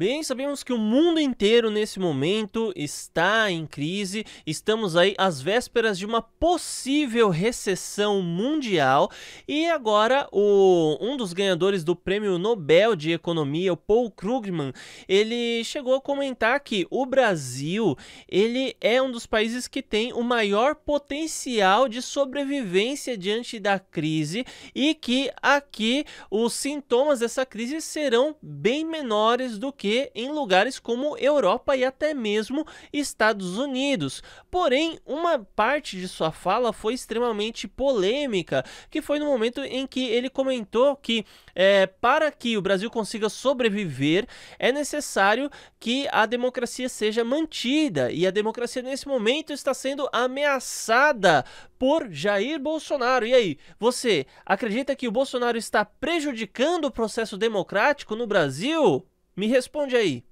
Bem, sabemos que o mundo inteiro nesse momento está em crise, estamos aí às vésperas de uma possível recessão mundial e agora o, um dos ganhadores do Prêmio Nobel de Economia, o Paul Krugman, ele chegou a comentar que o Brasil ele é um dos países que tem o maior potencial de sobrevivência diante da crise e que aqui os sintomas dessa crise serão bem menores do que que em lugares como Europa e até mesmo Estados Unidos. Porém, uma parte de sua fala foi extremamente polêmica, que foi no momento em que ele comentou que é, para que o Brasil consiga sobreviver, é necessário que a democracia seja mantida. E a democracia, nesse momento, está sendo ameaçada por Jair Bolsonaro. E aí, você acredita que o Bolsonaro está prejudicando o processo democrático no Brasil? Me responde aí.